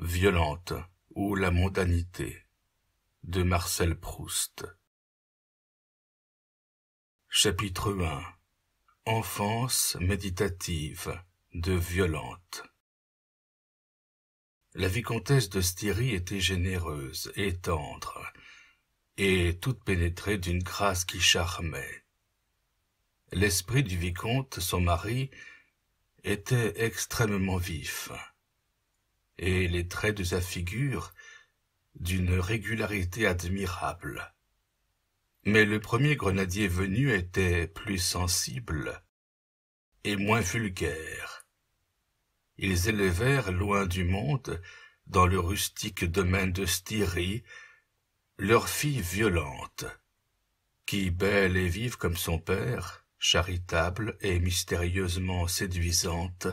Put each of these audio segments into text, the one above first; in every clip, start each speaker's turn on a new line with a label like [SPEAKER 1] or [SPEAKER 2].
[SPEAKER 1] Violente ou la mondanité de Marcel Proust Chapitre 1 Enfance méditative de Violente La vicomtesse de Styrie était généreuse et tendre, et toute pénétrée d'une grâce qui charmait. L'esprit du vicomte, son mari, était extrêmement vif et les traits de sa figure d'une régularité admirable. Mais le premier grenadier venu était plus sensible et moins vulgaire. Ils élevèrent loin du monde, dans le rustique domaine de Styrie, leur fille violente, qui, belle et vive comme son père, charitable et mystérieusement séduisante,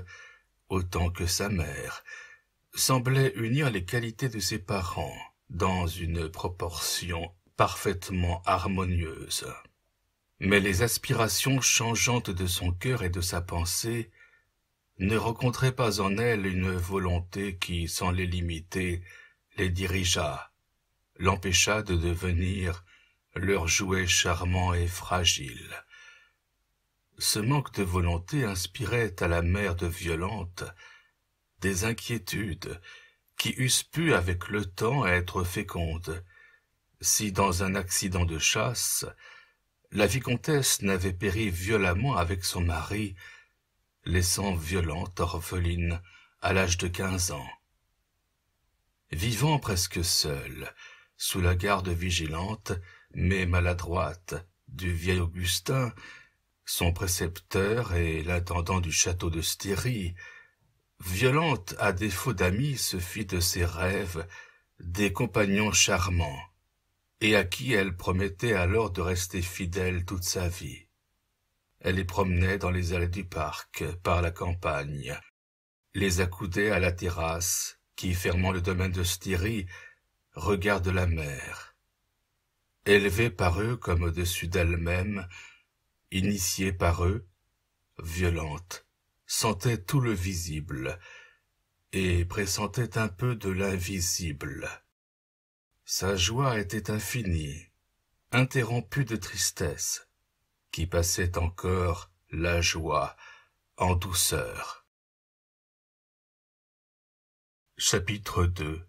[SPEAKER 1] autant que sa mère, semblait unir les qualités de ses parents dans une proportion parfaitement harmonieuse. Mais les aspirations changeantes de son cœur et de sa pensée ne rencontraient pas en elle une volonté qui, sans les limiter, les dirigea, l'empêcha de devenir leur jouet charmant et fragile. Ce manque de volonté inspirait à la mère de Violente des inquiétudes qui eussent pu avec le temps être fécondes, si dans un accident de chasse, la vicomtesse n'avait péri violemment avec son mari, laissant violente orpheline à l'âge de quinze ans. Vivant presque seule, sous la garde vigilante, mais maladroite, du vieil Augustin, son précepteur et l'intendant du château de Styrie, violente à défaut d'amis se fit de ses rêves des compagnons charmants, et à qui elle promettait alors de rester fidèle toute sa vie. Elle les promenait dans les allées du parc, par la campagne, les accoudait à la terrasse, qui, fermant le domaine de Styrie, regarde la mer. Élevée par eux comme au-dessus d'elle-même, initiée par eux, violente, sentait tout le visible et pressentait un peu de l'invisible. Sa joie était infinie, interrompue de tristesse, qui passait encore la joie en douceur. Chapitre 2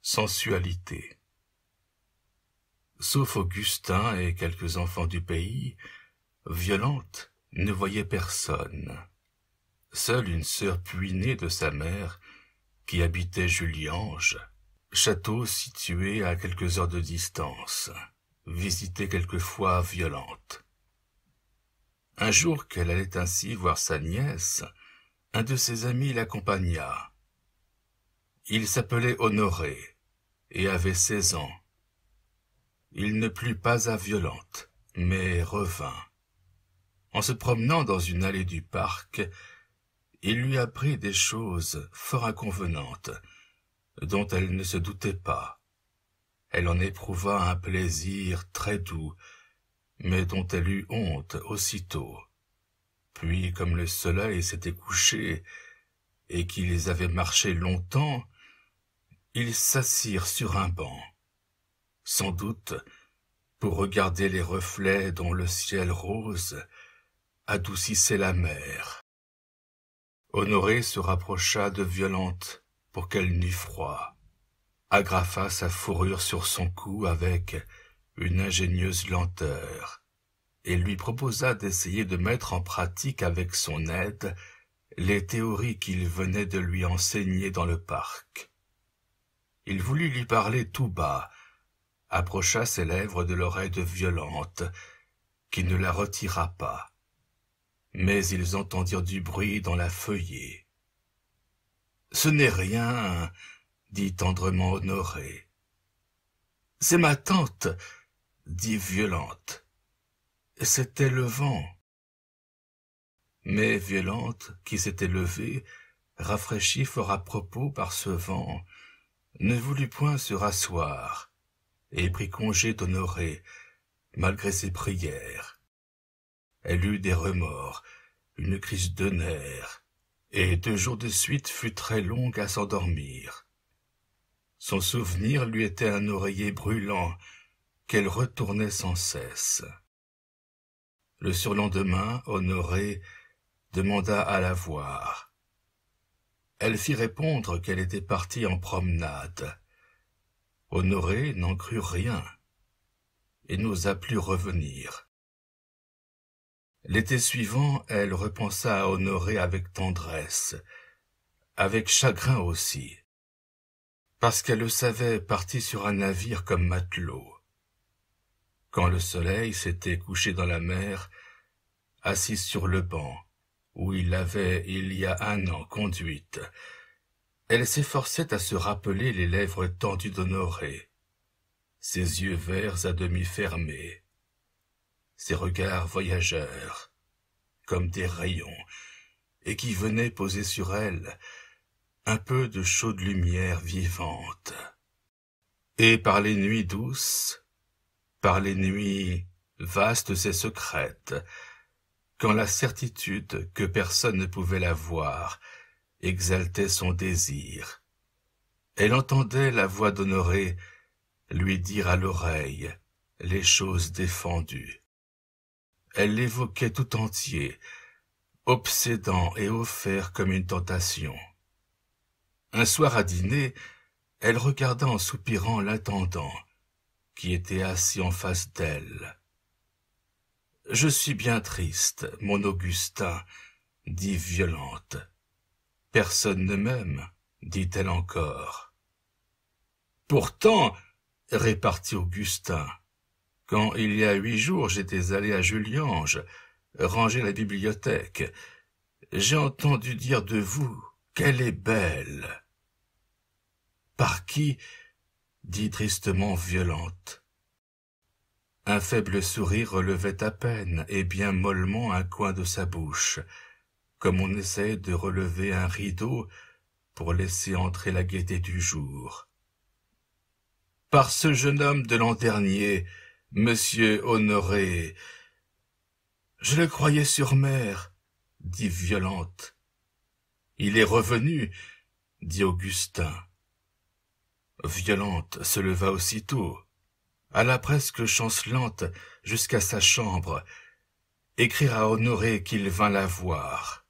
[SPEAKER 1] Sensualité Sauf Augustin et quelques enfants du pays, Violente ne voyait personne. Seule une sœur puinée de sa mère, qui habitait Juliange, château situé à quelques heures de distance, visitée quelquefois violente. Un jour qu'elle allait ainsi voir sa nièce, un de ses amis l'accompagna. Il s'appelait Honoré et avait seize ans. Il ne plut pas à Violente, mais revint. En se promenant dans une allée du parc, il lui apprit des choses fort inconvenantes, dont elle ne se doutait pas. Elle en éprouva un plaisir très doux, mais dont elle eut honte aussitôt. Puis, comme le soleil s'était couché, et qu'ils avaient marché longtemps, ils s'assirent sur un banc, sans doute pour regarder les reflets dont le ciel rose adoucissait la mer. Honoré se rapprocha de Violente pour qu'elle n'eût froid, agrafa sa fourrure sur son cou avec une ingénieuse lenteur, et lui proposa d'essayer de mettre en pratique avec son aide les théories qu'il venait de lui enseigner dans le parc. Il voulut lui parler tout bas, approcha ses lèvres de l'oreille de Violente, qui ne la retira pas mais ils entendirent du bruit dans la feuillée. Ce n'est rien, dit tendrement Honoré. C'est ma tante, dit Violente. C'était le vent. Mais Violente, qui s'était levée, rafraîchie fort à propos par ce vent, ne voulut point se rasseoir, et prit congé d'Honoré, malgré ses prières. Elle eut des remords, une crise de nerfs, et deux jours de suite fut très longue à s'endormir. Son souvenir lui était un oreiller brûlant qu'elle retournait sans cesse. Le surlendemain, Honoré demanda à la voir. Elle fit répondre qu'elle était partie en promenade. Honoré n'en crut rien et n'osa plus revenir. L'été suivant, elle repensa à Honoré avec tendresse, avec chagrin aussi, parce qu'elle le savait parti sur un navire comme matelot. Quand le soleil s'était couché dans la mer, assise sur le banc, où il l'avait il y a un an conduite, elle s'efforçait à se rappeler les lèvres tendues d'Honoré, ses yeux verts à demi fermés, ses regards voyageurs, comme des rayons, et qui venaient poser sur elle un peu de chaude lumière vivante. Et par les nuits douces, par les nuits vastes et secrètes, quand la certitude que personne ne pouvait la voir exaltait son désir, elle entendait la voix d'Honoré lui dire à l'oreille les choses défendues elle l'évoquait tout entier, obsédant et offert comme une tentation. Un soir à dîner, elle regarda en soupirant l'intendant, qui était assis en face d'elle. Je suis bien triste, mon Augustin, dit Violente. Personne ne m'aime, dit-elle encore. Pourtant, répartit Augustin, quand il y a huit jours j'étais allé à Juliange, ranger la bibliothèque, j'ai entendu dire de vous qu'elle est belle. Par qui dit tristement Violente. Un faible sourire relevait à peine et bien mollement un coin de sa bouche, comme on essaie de relever un rideau pour laisser entrer la gaieté du jour. Par ce jeune homme de l'an dernier, Monsieur Honoré. Je le croyais sur mer, dit Violente. Il est revenu, dit Augustin. Violente se leva aussitôt, alla presque chancelante jusqu'à sa chambre, écrire à Honoré qu'il vint la voir.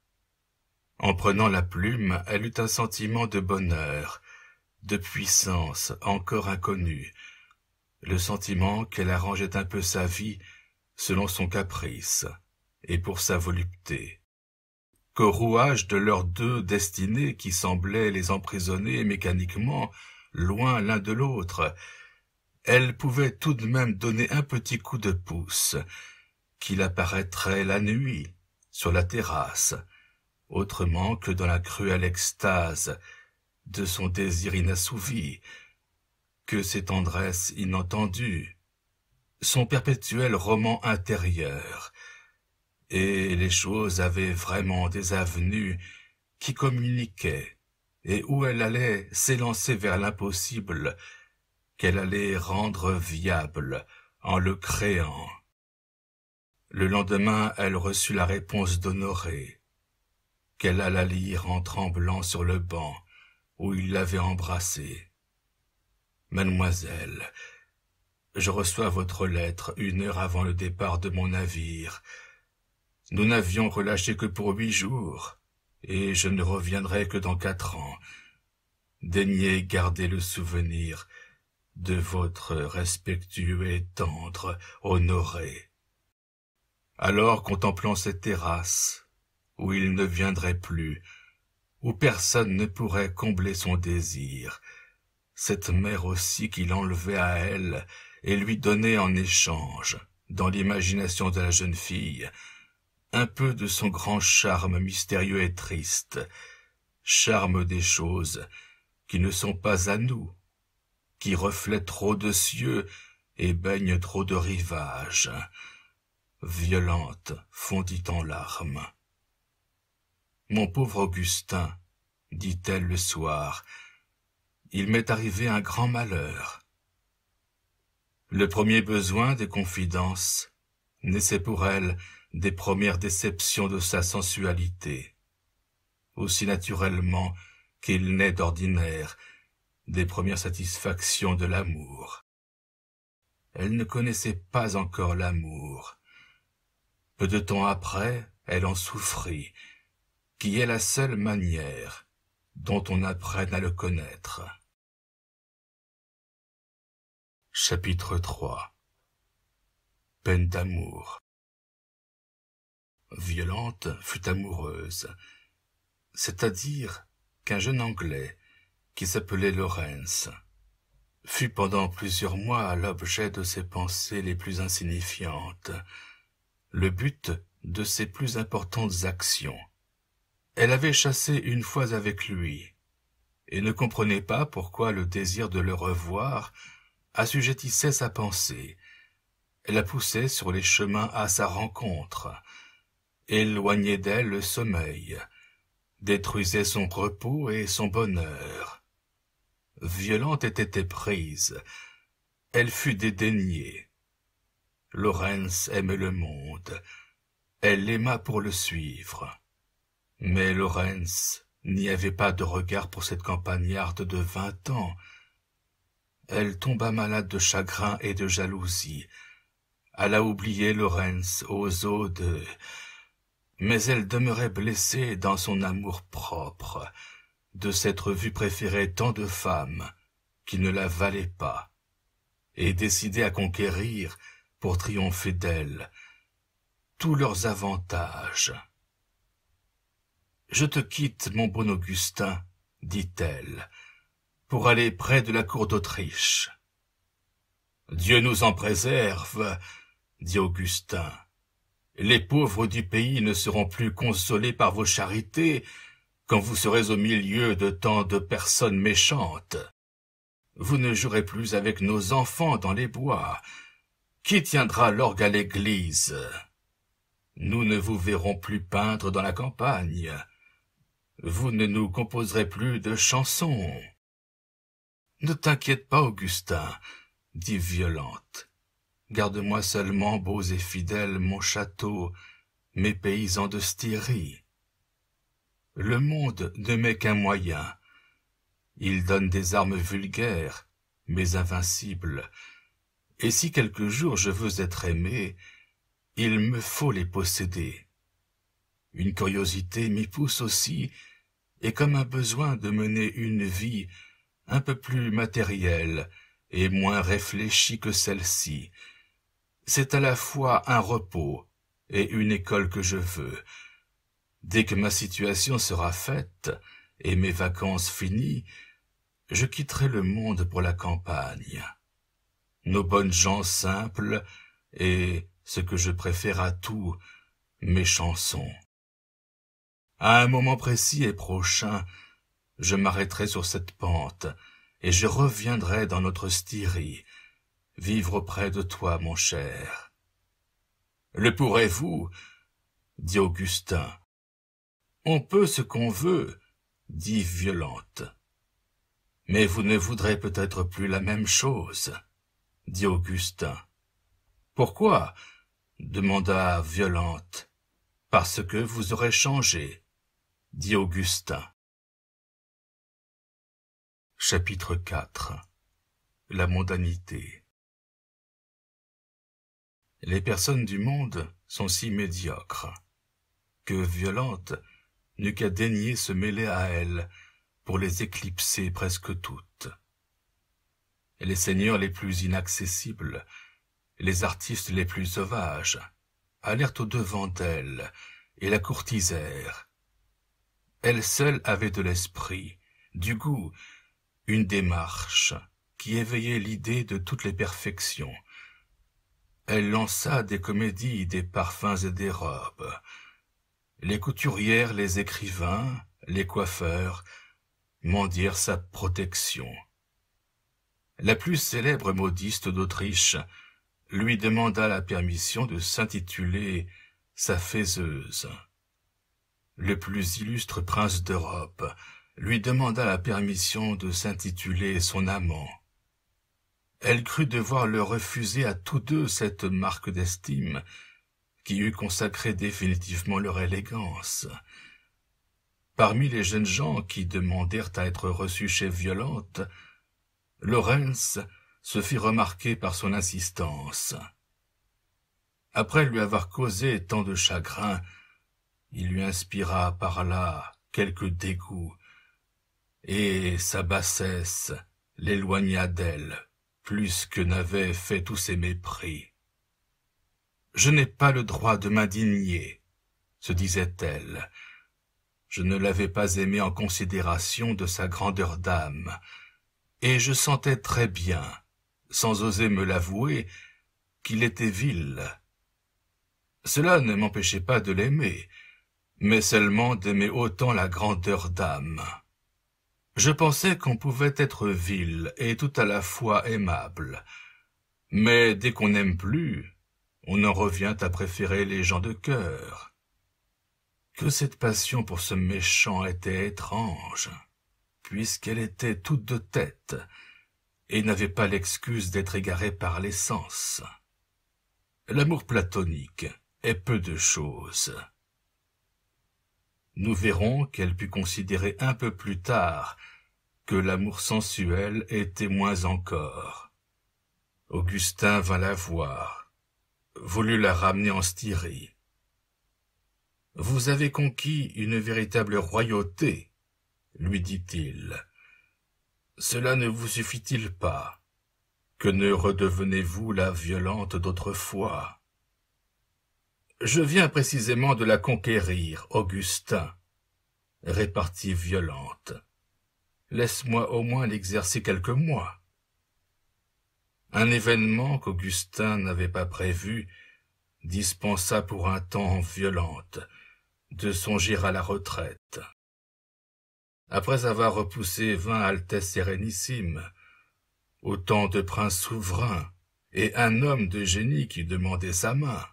[SPEAKER 1] En prenant la plume, elle eut un sentiment de bonheur, de puissance encore inconnue, le sentiment qu'elle arrangeait un peu sa vie selon son caprice et pour sa volupté, qu'au rouage de leurs deux destinées qui semblaient les emprisonner mécaniquement loin l'un de l'autre, elle pouvait tout de même donner un petit coup de pouce, qu'il apparaîtrait la nuit, sur la terrasse, autrement que dans la cruelle extase de son désir inassouvi, que ses tendresses inentendues son perpétuel roman intérieur, et les choses avaient vraiment des avenues qui communiquaient, et où elle allait s'élancer vers l'impossible, qu'elle allait rendre viable en le créant. Le lendemain, elle reçut la réponse d'Honoré, qu'elle alla lire en tremblant sur le banc où il l'avait embrassée. Mademoiselle, je reçois votre lettre une heure avant le départ de mon navire. Nous n'avions relâché que pour huit jours, et je ne reviendrai que dans quatre ans. Daignez garder le souvenir de votre respectueux et tendre honoré. Alors, contemplant cette terrasse, où il ne viendrait plus, où personne ne pourrait combler son désir, cette mère aussi qu'il enlevait à elle et lui donnait en échange, dans l'imagination de la jeune fille, un peu de son grand charme mystérieux et triste, charme des choses qui ne sont pas à nous, qui reflètent trop de cieux et baignent trop de rivages. Violente fondit en larmes. Mon pauvre Augustin, dit-elle le soir, il m'est arrivé un grand malheur. Le premier besoin des confidences naissait pour elle des premières déceptions de sa sensualité, aussi naturellement qu'il naît d'ordinaire des premières satisfactions de l'amour. Elle ne connaissait pas encore l'amour. Peu de temps après, elle en souffrit, qui est la seule manière dont on apprenne à le connaître. Chapitre 3 Peine d'amour Violente fut amoureuse, c'est-à-dire qu'un jeune Anglais, qui s'appelait Lawrence, fut pendant plusieurs mois l'objet de ses pensées les plus insignifiantes, le but de ses plus importantes actions. Elle avait chassé une fois avec lui, et ne comprenait pas pourquoi le désir de le revoir assujettissait sa pensée, la poussait sur les chemins à sa rencontre, éloignait d'elle le sommeil, détruisait son repos et son bonheur. Violente était éprise, elle fut dédaignée. Lorenz aimait le monde, elle l'aima pour le suivre. Mais Lorenz n'y avait pas de regard pour cette campagnarde de vingt ans, elle tomba malade de chagrin et de jalousie. Elle a oublié Lorenz aux eaux de... Mais elle demeurait blessée dans son amour-propre, de s'être vue préférer tant de femmes qui ne la valaient pas, et décidée à conquérir, pour triompher d'elle, tous leurs avantages. « Je te quitte, mon bon Augustin, dit-elle, pour aller près de la cour d'Autriche. Dieu nous en préserve, dit Augustin. Les pauvres du pays ne seront plus consolés par vos charités quand vous serez au milieu de tant de personnes méchantes. Vous ne jouerez plus avec nos enfants dans les bois. Qui tiendra l'orgue à l'église Nous ne vous verrons plus peindre dans la campagne. Vous ne nous composerez plus de chansons. Ne t'inquiète pas, Augustin, dit Violente. Garde-moi seulement, beaux et fidèles, mon château, mes paysans de Styrie. Le monde ne m'est qu'un moyen. Il donne des armes vulgaires, mais invincibles. Et si quelque jour je veux être aimé, il me faut les posséder. Une curiosité m'y pousse aussi, et comme un besoin de mener une vie un peu plus matérielle et moins réfléchie que celle-ci. C'est à la fois un repos et une école que je veux. Dès que ma situation sera faite et mes vacances finies, je quitterai le monde pour la campagne. Nos bonnes gens simples et ce que je préfère à tout, mes chansons. À un moment précis et prochain, je m'arrêterai sur cette pente, et je reviendrai dans notre styrie, vivre auprès de toi, mon cher. Le pourrez-vous dit Augustin. On peut ce qu'on veut, dit Violente. Mais vous ne voudrez peut-être plus la même chose, dit Augustin. Pourquoi demanda Violente. Parce que vous aurez changé, dit Augustin. Chapitre 4 La mondanité Les personnes du monde sont si médiocres que Violente n'eut qu'à daigner se mêler à elles pour les éclipser presque toutes. Les seigneurs les plus inaccessibles, les artistes les plus sauvages, allèrent au-devant d'elle et la courtisèrent. Elle seule avait de l'esprit, du goût une démarche qui éveillait l'idée de toutes les perfections. Elle lança des comédies, des parfums et des robes. Les couturières, les écrivains, les coiffeurs mendirent sa protection. La plus célèbre modiste d'Autriche lui demanda la permission de s'intituler sa faiseuse. Le plus illustre prince d'Europe lui demanda la permission de s'intituler son amant. Elle crut devoir leur refuser à tous deux cette marque d'estime qui eût consacré définitivement leur élégance. Parmi les jeunes gens qui demandèrent à être reçus chez violente, Lorenz se fit remarquer par son insistance. Après lui avoir causé tant de chagrin, il lui inspira par là quelque dégoût et sa bassesse l'éloigna d'elle plus que n'avait fait tous ses mépris. Je n'ai pas le droit de m'indigner, se disait-elle. Je ne l'avais pas aimé en considération de sa grandeur d'âme, et je sentais très bien, sans oser me l'avouer, qu'il était vil. Cela ne m'empêchait pas de l'aimer, mais seulement d'aimer autant la grandeur d'âme. Je pensais qu'on pouvait être vil et tout à la fois aimable. Mais dès qu'on n'aime plus, on en revient à préférer les gens de cœur. Que cette passion pour ce méchant était étrange, puisqu'elle était toute de tête, et n'avait pas l'excuse d'être égarée par les sens. L'amour platonique est peu de choses nous verrons qu'elle put considérer un peu plus tard que l'amour sensuel était moins encore. Augustin vint la voir, voulut la ramener en Styrie. Vous avez conquis une véritable royauté, lui dit-il. Cela ne vous suffit-il pas Que ne redevenez-vous la violente d'autrefois je viens précisément de la conquérir, Augustin, répartie Violente. Laisse-moi au moins l'exercer quelques mois. Un événement qu'Augustin n'avait pas prévu dispensa pour un temps Violente de songer à la retraite. Après avoir repoussé vingt altesses sérénissimes, autant de princes souverains et un homme de génie qui demandait sa main,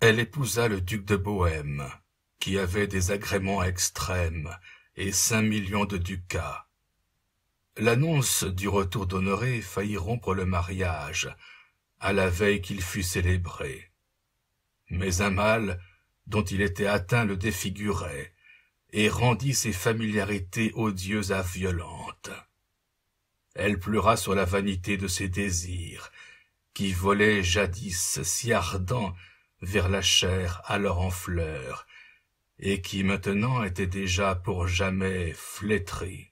[SPEAKER 1] elle épousa le duc de Bohême, qui avait des agréments extrêmes et cinq millions de ducats. L'annonce du retour d'Honoré faillit rompre le mariage, à la veille qu'il fut célébré. Mais un mal dont il était atteint le défigurait, et rendit ses familiarités odieuses à violentes. Elle pleura sur la vanité de ses désirs, qui volaient jadis si ardents vers la chair alors en fleur et qui maintenant était déjà pour jamais flétrie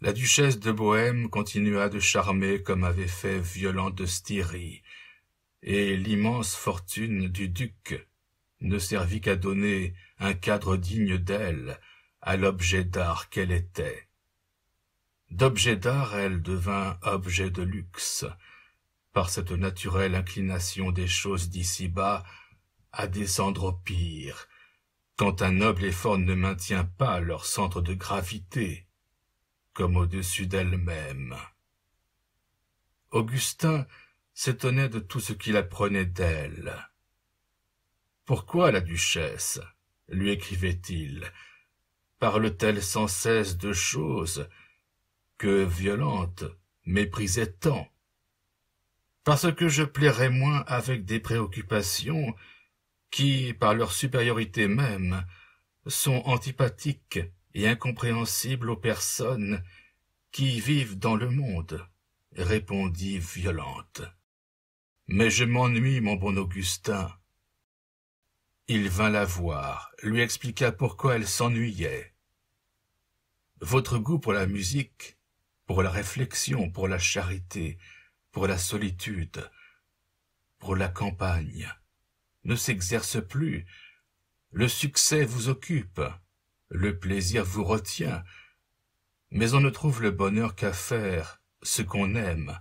[SPEAKER 1] la duchesse de bohême continua de charmer comme avait fait violent de styrie et l'immense fortune du duc ne servit qu'à donner un cadre digne d'elle à l'objet d'art qu'elle était d'objet d'art elle devint objet de luxe par cette naturelle inclination des choses d'ici bas à descendre au pire, quand un noble effort ne maintient pas leur centre de gravité, comme au-dessus d'elle-même. Augustin s'étonnait de tout ce qu'il apprenait d'elle. Pourquoi la duchesse lui écrivait-il, parle-t-elle sans cesse de choses que violente, méprisait tant parce que je plairais moins avec des préoccupations qui, par leur supériorité même, sont antipathiques et incompréhensibles aux personnes qui vivent dans le monde, répondit Violente. Mais je m'ennuie, mon bon Augustin. Il vint la voir, lui expliqua pourquoi elle s'ennuyait. Votre goût pour la musique, pour la réflexion, pour la charité, pour la solitude, pour la campagne, ne s'exerce plus, le succès vous occupe, le plaisir vous retient, mais on ne trouve le bonheur qu'à faire ce qu'on aime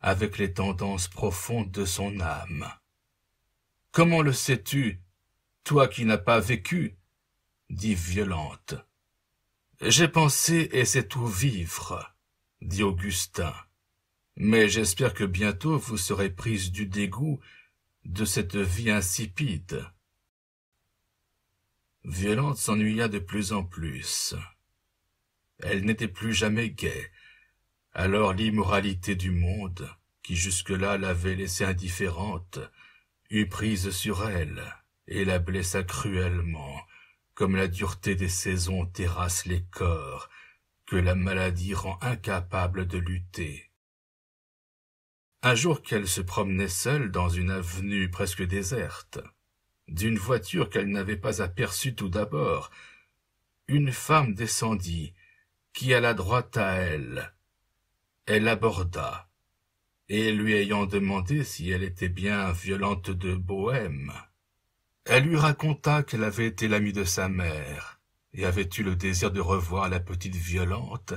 [SPEAKER 1] avec les tendances profondes de son âme. Comment le sais-tu, toi qui n'as pas vécu dit Violente. J'ai pensé et c'est tout vivre, dit Augustin mais j'espère que bientôt vous serez prise du dégoût de cette vie insipide. Violente s'ennuya de plus en plus. Elle n'était plus jamais gaie. Alors l'immoralité du monde, qui jusque-là l'avait laissée indifférente, eut prise sur elle et la blessa cruellement, comme la dureté des saisons terrasse les corps, que la maladie rend incapable de lutter un jour qu'elle se promenait seule dans une avenue presque déserte, d'une voiture qu'elle n'avait pas aperçue tout d'abord, une femme descendit, qui alla droit à elle. Elle aborda, et lui ayant demandé si elle était bien violente de Bohème, elle lui raconta qu'elle avait été l'amie de sa mère, et avait eu le désir de revoir la petite violente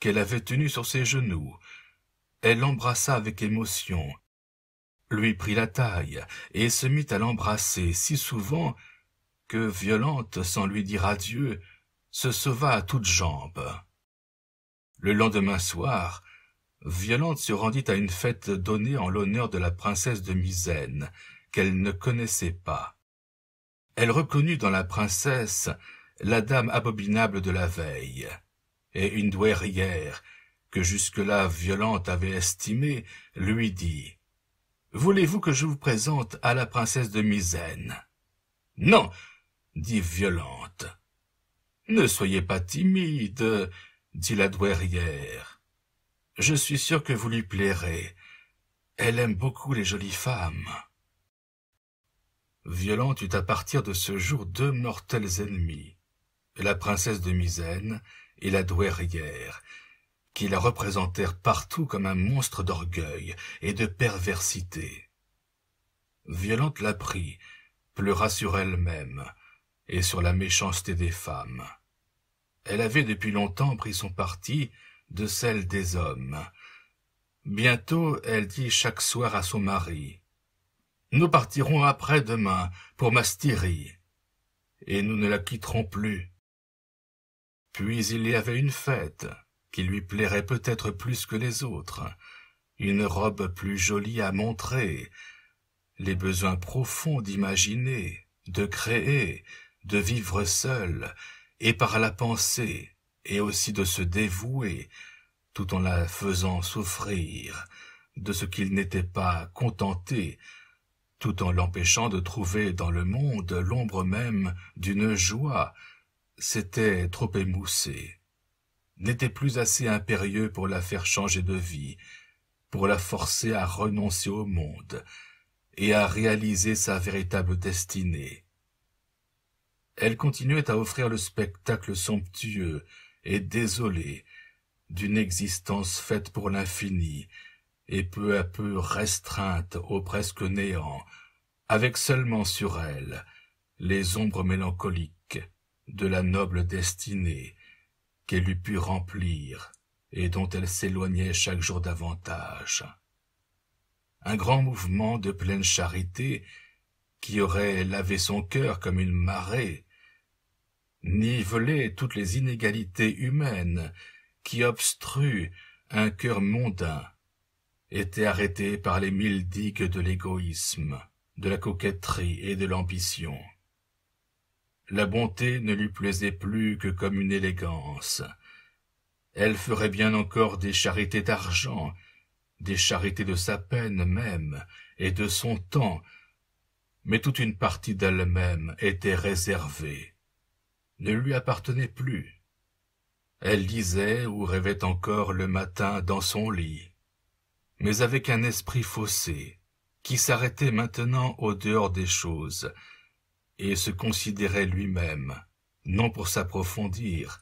[SPEAKER 1] qu'elle avait tenue sur ses genoux, elle l'embrassa avec émotion, lui prit la taille et se mit à l'embrasser si souvent que Violente, sans lui dire adieu, se sauva à toutes jambes. Le lendemain soir, Violente se rendit à une fête donnée en l'honneur de la princesse de Misaine, qu'elle ne connaissait pas. Elle reconnut dans la princesse la dame abominable de la veille, et une douairière que jusque-là Violente avait estimé, lui dit « Voulez-vous que je vous présente à la princesse de Misaine ?»« Non !» dit Violente. Ne soyez pas timide, » dit la douairière. « Je suis sûre que vous lui plairez. Elle aime beaucoup les jolies femmes. » Violente eut à partir de ce jour deux mortels ennemis, la princesse de Misaine et la douairière, qui la représentèrent partout comme un monstre d'orgueil et de perversité. Violente la prit, pleura sur elle-même et sur la méchanceté des femmes. Elle avait depuis longtemps pris son parti de celle des hommes. Bientôt, elle dit chaque soir à son mari, Nous partirons après-demain pour Mastyrie, et nous ne la quitterons plus. Puis il y avait une fête qui lui plairait peut-être plus que les autres, une robe plus jolie à montrer, les besoins profonds d'imaginer, de créer, de vivre seul, et par la pensée, et aussi de se dévouer, tout en la faisant souffrir, de ce qu'il n'était pas contenté, tout en l'empêchant de trouver dans le monde l'ombre même d'une joie, c'était trop émoussé n'était plus assez impérieux pour la faire changer de vie, pour la forcer à renoncer au monde et à réaliser sa véritable destinée. Elle continuait à offrir le spectacle somptueux et désolé d'une existence faite pour l'infini et peu à peu restreinte au presque néant, avec seulement sur elle les ombres mélancoliques de la noble destinée qu'elle eût pu remplir et dont elle s'éloignait chaque jour davantage. Un grand mouvement de pleine charité qui aurait lavé son cœur comme une marée, nivelé toutes les inégalités humaines qui obstruent un cœur mondain, était arrêté par les mille digues de l'égoïsme, de la coquetterie et de l'ambition. La bonté ne lui plaisait plus que comme une élégance. Elle ferait bien encore des charités d'argent, des charités de sa peine même, et de son temps, mais toute une partie d'elle-même était réservée, ne lui appartenait plus. Elle lisait ou rêvait encore le matin dans son lit, mais avec un esprit faussé, qui s'arrêtait maintenant au dehors des choses, et se considérait lui-même, non pour s'approfondir,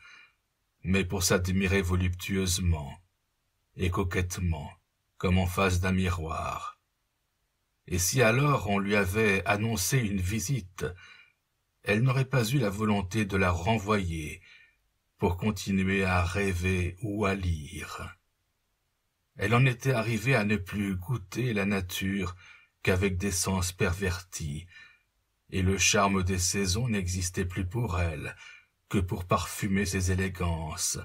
[SPEAKER 1] mais pour s'admirer voluptueusement et coquettement, comme en face d'un miroir. Et si alors on lui avait annoncé une visite, elle n'aurait pas eu la volonté de la renvoyer pour continuer à rêver ou à lire. Elle en était arrivée à ne plus goûter la nature qu'avec des sens pervertis, et le charme des saisons n'existait plus pour elle que pour parfumer ses élégances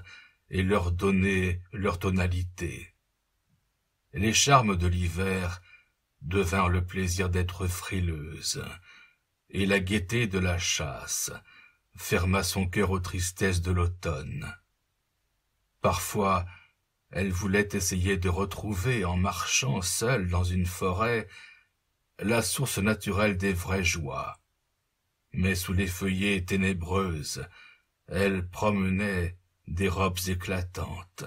[SPEAKER 1] et leur donner leur tonalité. Les charmes de l'hiver devinrent le plaisir d'être frileuse, et la gaieté de la chasse ferma son cœur aux tristesses de l'automne. Parfois, elle voulait essayer de retrouver, en marchant seule dans une forêt, la source naturelle des vraies joies. Mais sous les feuillées ténébreuses, elle promenait des robes éclatantes.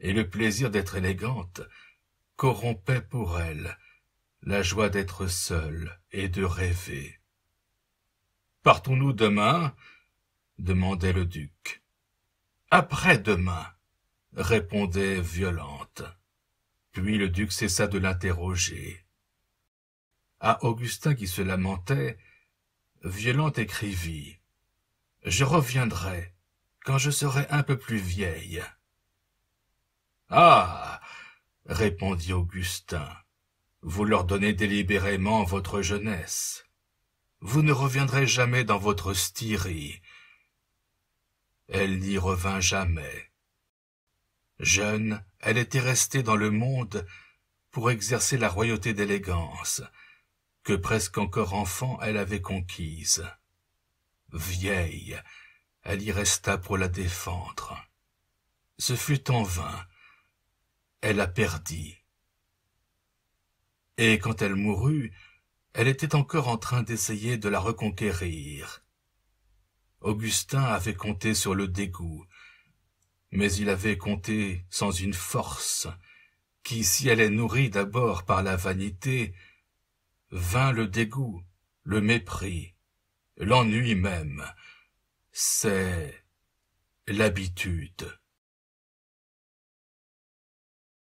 [SPEAKER 1] Et le plaisir d'être élégante corrompait pour elle la joie d'être seule et de rêver. Partons-nous demain demandait le duc. Après-demain, répondait Violente. Puis le duc cessa de l'interroger à Augustin qui se lamentait, Violante écrivit Je reviendrai quand je serai un peu plus vieille. Ah répondit Augustin, vous leur donnez délibérément votre jeunesse. Vous ne reviendrez jamais dans votre styrie. Elle n'y revint jamais. Jeune, elle était restée dans le monde pour exercer la royauté d'élégance, que presque encore enfant elle avait conquise. Vieille, elle y resta pour la défendre. Ce fut en vain. Elle la perdit. Et quand elle mourut, elle était encore en train d'essayer de la reconquérir. Augustin avait compté sur le dégoût, mais il avait compté sans une force qui, si elle est nourrie d'abord par la vanité, vint le dégoût, le mépris, l'ennui même. C'est l'habitude.